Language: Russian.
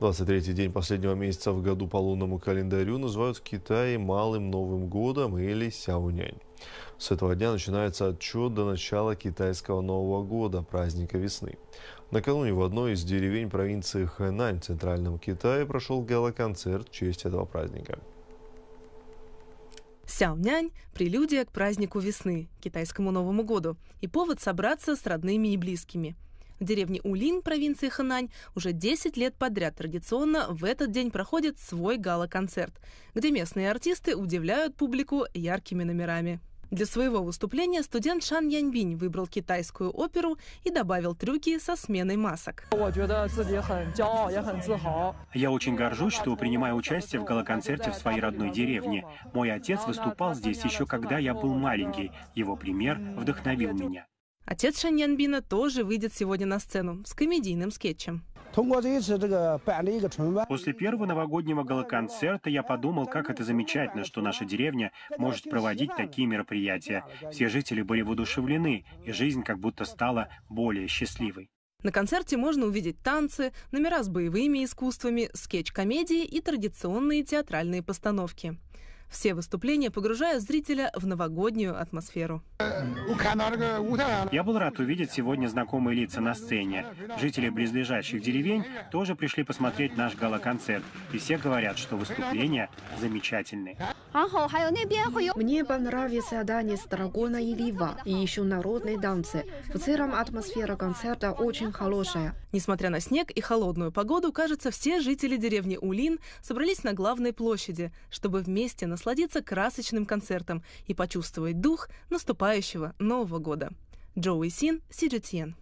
23-й день последнего месяца в году по лунному календарю называют в Китае Малым Новым Годом или Сяонянь. С этого дня начинается отчет до начала китайского Нового года, праздника весны. Накануне в одной из деревень провинции Хэнань в Центральном Китае прошел гала-концерт в честь этого праздника. Сяонянь – прелюдия к празднику весны, китайскому Новому году, и повод собраться с родными и близкими – в деревне Улин провинции Ханань уже 10 лет подряд традиционно в этот день проходит свой гала-концерт, где местные артисты удивляют публику яркими номерами. Для своего выступления студент Шан Яньбинь выбрал китайскую оперу и добавил трюки со сменой масок. Я очень горжусь, что принимаю участие в галоконцерте в своей родной деревне. Мой отец выступал здесь еще когда я был маленький. Его пример вдохновил меня. Отец Шаньянбина тоже выйдет сегодня на сцену с комедийным скетчем. После первого новогоднего галоконцерта я подумал, как это замечательно, что наша деревня может проводить такие мероприятия. Все жители были воодушевлены, и жизнь как будто стала более счастливой. На концерте можно увидеть танцы, номера с боевыми искусствами, скетч-комедии и традиционные театральные постановки. Все выступления погружают зрителя в новогоднюю атмосферу. Я был рад увидеть сегодня знакомые лица на сцене. Жители близлежащих деревень тоже пришли посмотреть наш галоконцерт. И все говорят, что выступления замечательные. Мне понравится танец дракона и Лива, и еще народные танцы. В целом атмосфера концерта очень хорошая. Несмотря на снег и холодную погоду, кажется, все жители деревни Улин собрались на главной площади, чтобы вместе на насладиться красочным концертом и почувствовать дух наступающего Нового года. Джоуи Син, Си